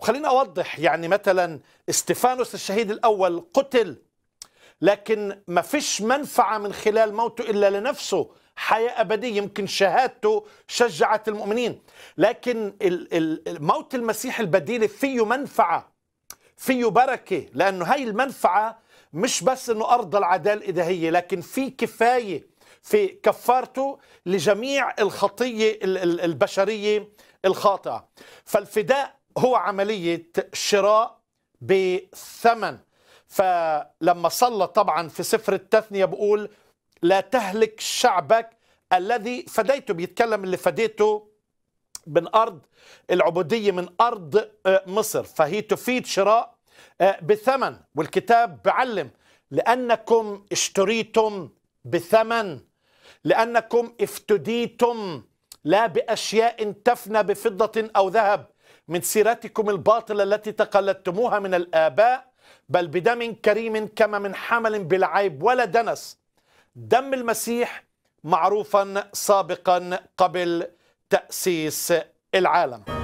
وخليني أوضح يعني مثلا استفانوس الشهيد الأول قتل لكن ما فيش منفعة من خلال موته إلا لنفسه حياة أبدية يمكن شهادته شجعت المؤمنين لكن موت المسيح البديل فيه منفعة فيه بركة لأنه هاي المنفعة مش بس أنه ارض العدالة الإلهية لكن في كفاية في كفارته لجميع الخطية البشرية الخاطئة فالفداء هو عملية شراء بثمن فلما صلى طبعا في سفر التثنية بقول لا تهلك شعبك الذي فديته بيتكلم اللي فديته من أرض العبودية من أرض آه، مصر فهي تفيد شراء آه، بثمن والكتاب بعلم لأنكم اشتريتم بثمن لأنكم افتديتم لا بأشياء تفنى بفضة أو ذهب من سيرتكم الباطلة التي تقلدتموها من الآباء بل بدم كريم كما من حمل بالعيب ولا دنس دم المسيح معروفا سابقا قبل تأسيس العالم